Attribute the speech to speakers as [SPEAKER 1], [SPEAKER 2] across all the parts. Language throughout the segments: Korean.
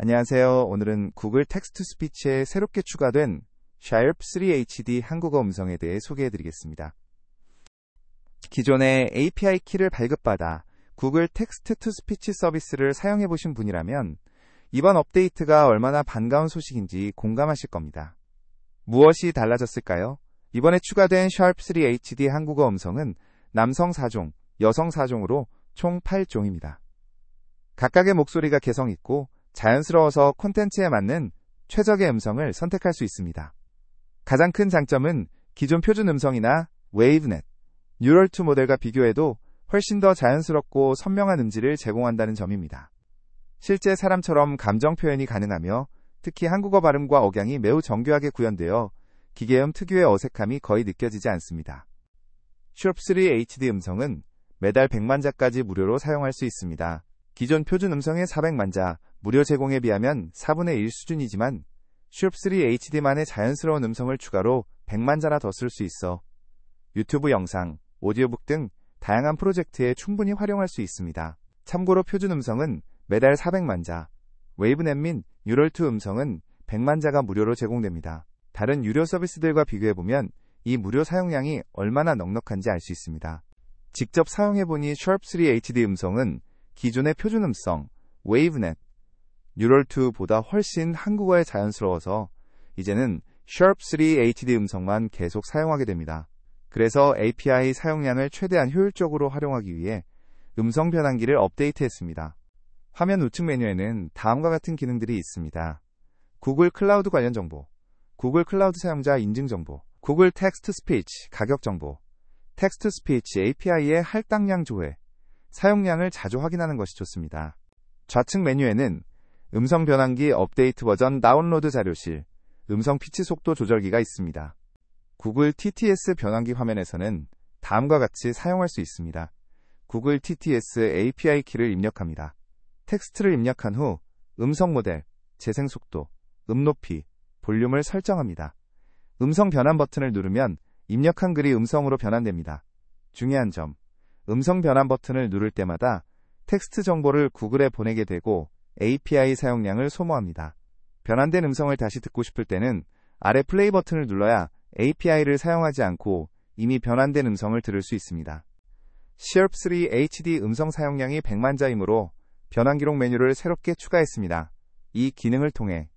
[SPEAKER 1] 안녕하세요. 오늘은 구글 텍스트 스피치에 새롭게 추가된 Sharp 3HD 한국어 음성에 대해 소개해 드리겠습니다. 기존의 API 키를 발급받아 구글 텍스트 투 스피치 서비스를 사용해 보신 분이라면 이번 업데이트가 얼마나 반가운 소식인지 공감하실 겁니다. 무엇이 달라졌을까요? 이번에 추가된 Sharp3 HD 한국어 음성은 남성 4종, 여성 4종으로 총 8종입니다. 각각의 목소리가 개성 있고 자연스러워서 콘텐츠에 맞는 최적의 음성을 선택할 수 있습니다. 가장 큰 장점은 기존 표준 음성이나 웨이브넷, 뉴럴2 모델과 비교해도 훨씬 더 자연스럽고 선명한 음질을 제공한다는 점입니다. 실제 사람처럼 감정 표현이 가능하며 특히 한국어 발음과 억양이 매우 정교하게 구현되어 기계음 특유의 어색함이 거의 느껴지지 않습니다. 슈업3 HD 음성은 매달 100만자까지 무료로 사용할 수 있습니다. 기존 표준 음성의 400만 자, 무료 제공에 비하면 4분의 1 수준이지만 s h 슈업3 HD만의 자연스러운 음성을 추가로 100만 자나 더 쓸 수 있어 유튜브 영상, 오디오북 등 다양한 프로젝트에 충분히 활용할 수 있습니다. 참고로 표준 음성은 매달 400만 자, 웨이브넷 및 유럴투 음성은 100만 자가 무료로 제공됩니다. 다른 유료 서비스들과 비교해보면 이 무료 사용량이 얼마나 넉넉한지 알 수 있습니다. 직접 사용해보니 s h 슈업3 HD 음성은 기존의 표준 음성, 웨이브넷, 뉴럴2보다 훨씬 한국어에 자연스러워서 이제는 Sharp3 HD 음성만 계속 사용하게 됩니다. 그래서 API 사용량을 최대한 효율적으로 활용하기 위해 음성 변환기를 업데이트했습니다. 화면 우측 메뉴에는 다음과 같은 기능들이 있습니다. 구글 클라우드 관련 정보, 구글 클라우드 사용자 인증 정보, 구글 텍스트 스피치 가격 정보, 텍스트 스피치 API의 할당량 조회, 사용량을 자주 확인하는 것이 좋습니다. 좌측 메뉴에는 음성 변환기 업데이트 버전 다운로드 자료실, 음성 피치 속도 조절기가 있습니다. 구글 TTS 변환기 화면에서는 다음과 같이 사용할 수 있습니다. 구글 TTS API 키를 입력합니다. 텍스트를 입력한 후 음성 모델, 재생 속도, 음 높이, 볼륨을 설정합니다. 음성 변환 버튼을 누르면 입력한 글이 음성으로 변환됩니다. 중요한 점, 음성 변환 버튼을 누를 때마다 텍스트 정보를 구글에 보내게 되고 API 사용량을 소모합니다. 변환된 음성을 다시 듣고 싶을 때는 아래 플레이 버튼을 눌러야 API를 사용하지 않고 이미 변환된 음성을 들을 수 있습니다. 시럽3 HD 음성 사용량이 100만 자이므로 변환 기록 메뉴를 새롭게 추가했습니다. 이 기능을 통해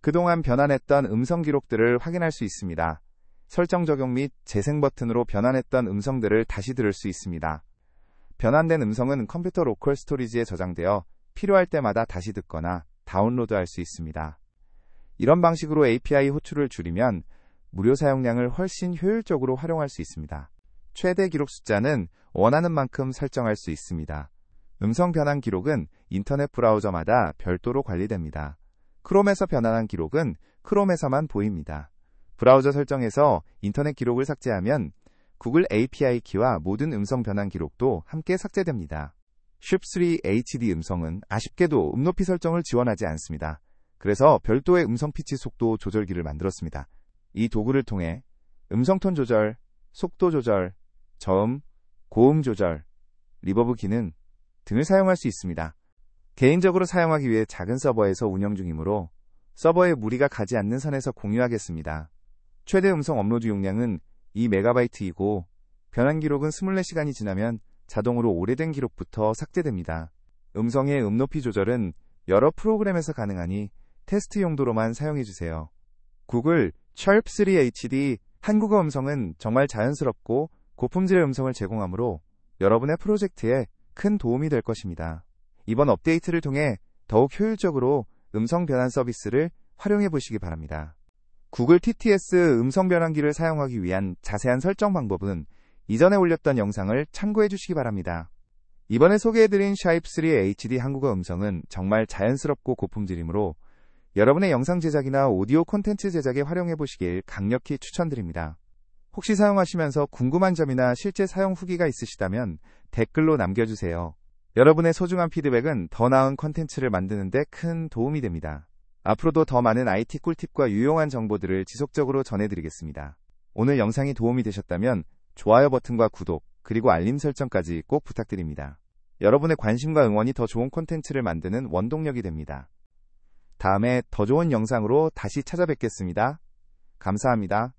[SPEAKER 1] 그동안 변환했던 음성 기록들을 확인할 수 있습니다. 설정 적용 및 재생 버튼으로 변환했던 음성들을 다시 들을 수 있습니다. 변환된 음성은 컴퓨터 로컬 스토리지에 저장되어 필요할 때마다 다시 듣거나 다운로드할 수 있습니다. 이런 방식으로 API 호출을 줄이면 무료 사용량을 훨씬 효율적으로 활용할 수 있습니다. 최대 기록 숫자는 원하는 만큼 설정할 수 있습니다. 음성 변환 기록은 인터넷 브라우저마다 별도로 관리됩니다. 크롬에서 변환한 기록은 크롬에서만 보입니다. 브라우저 설정에서 인터넷 기록을 삭제하면 구글 API 키와 모든 음성 변환 기록도 함께 삭제됩니다. 쉽3 HD 음성은 아쉽게도 음높이 설정을 지원하지 않습니다. 그래서 별도의 음성 피치 속도 조절기를 만들었습니다. 이 도구를 통해 음성톤 조절, 속도 조절, 저음, 고음 조절, 리버브 기능 등을 사용할 수 있습니다. 개인적으로 사용하기 위해 작은 서버에서 운영 중이므로 서버에 무리가 가지 않는 선에서 공유하겠습니다. 최대 음성 업로드 용량은 2MB이고 변환 기록은 24시간이 지나면 자동으로 오래된 기록부터 삭제됩니다. 음성의 음높이 조절은 여러 프로그램에서 가능하니 테스트 용도로만 사용해주세요. 구글 Chirp3 HD 한국어 음성은 정말 자연스럽고 고품질의 음성을 제공하므로 여러분의 프로젝트에 큰 도움이 될 것입니다. 이번 업데이트를 통해 더욱 효율적으로 음성 변환 서비스를 활용해 보시기 바랍니다. 구글 TTS 음성 변환기를 사용하기 위한 자세한 설정 방법은 이전에 올렸던 영상을 참고해 주시기 바랍니다. 이번에 소개해드린 샤입3 HD 한국어 음성은 정말 자연스럽고 고품질이므로 여러분의 영상 제작이나 오디오 콘텐츠 제작에 활용해 보시길 강력히 추천드립니다. 혹시 사용하시면서 궁금한 점이나 실제 사용 후기가 있으시다면 댓글로 남겨주세요. 여러분의 소중한 피드백은 더 나은 콘텐츠를 만드는데 큰 도움이 됩니다. 앞으로도 더 많은 IT 꿀팁과 유용한 정보들을 지속적으로 전해드리겠습니다. 오늘 영상이 도움이 되셨다면 좋아요 버튼과 구독, 그리고 알림 설정까지 꼭 부탁드립니다. 여러분의 관심과 응원이 더 좋은 콘텐츠를 만드는 원동력이 됩니다. 다음에 더 좋은 영상으로 다시 찾아뵙겠습니다. 감사합니다.